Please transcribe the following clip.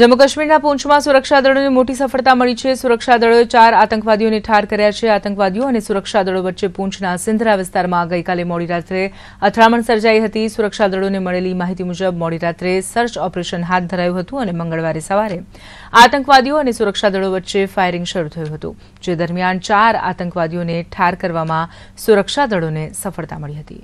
જમ્મુ કાશ્મીરના પૂંછમાં સુરક્ષાદળોને મોટી સફળતા મળી છે સુરક્ષાદળોએ ચાર આતંકવાદીઓને ઠાર કર્યા છે આતંકવાદીઓ અને સુરક્ષાદળો વચ્ચે પૂંછના સિંધરા વિસ્તારમાં ગઈકાલે મોડી રાત્રે અથડામણ સર્જાઈ હતી સુરક્ષાદળોને મળેલી માહિતી મુજબ મોડી રાત્રે સર્ચ ઓપરેશન હાથ ધરાયું હતું અને મંગળવારે સવારે આતંકવાદીઓ અને સુરક્ષાદળો વચ્ચે ફાયરિંગ શરૂ થયું હતું જે દરમિયાન ચાર આતંકવાદીઓને ઠાર કરવામાં સુરક્ષાદળોને સફળતા મળી હતી